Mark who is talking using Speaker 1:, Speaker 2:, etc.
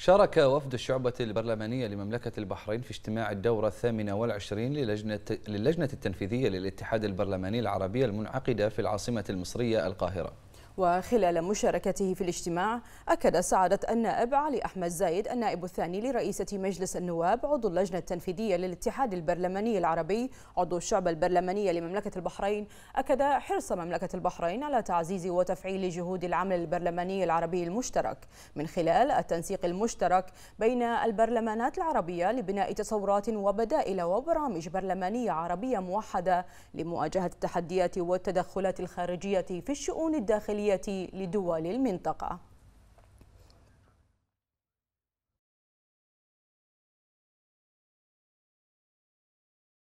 Speaker 1: شارك وفد الشعبة البرلمانية لمملكة البحرين في اجتماع الدورة الثامنة والعشرين للجنة, للجنة التنفيذية للاتحاد البرلماني العربي المنعقدة في العاصمة المصرية القاهرة
Speaker 2: وخلال مشاركته في الاجتماع أكد سعادة النائب علي أحمد زايد النائب الثاني لرئيسة مجلس النواب عضو اللجنة التنفيذية للاتحاد البرلماني العربي عضو الشعب البرلمانية لمملكة البحرين أكد حرص مملكة البحرين على تعزيز وتفعيل جهود العمل البرلماني العربي المشترك من خلال التنسيق المشترك بين البرلمانات العربية لبناء تصورات وبدائل وبرامج برلمانية عربية موحدة لمواجهة التحديات والتدخلات الخارجية في الشؤون الداخلية الدولية لدول المنطقة